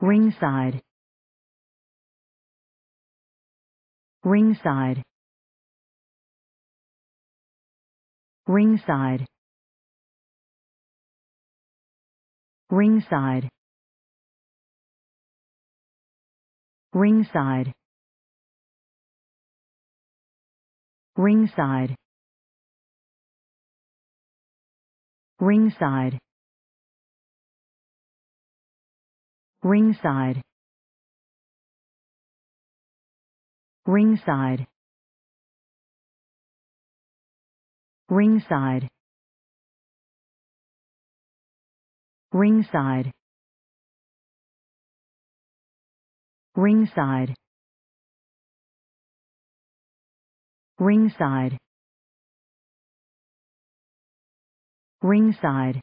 ringside ringside ringside ringside ringside ringside ringside ringside ringside ringside ringside ringside ringside ringside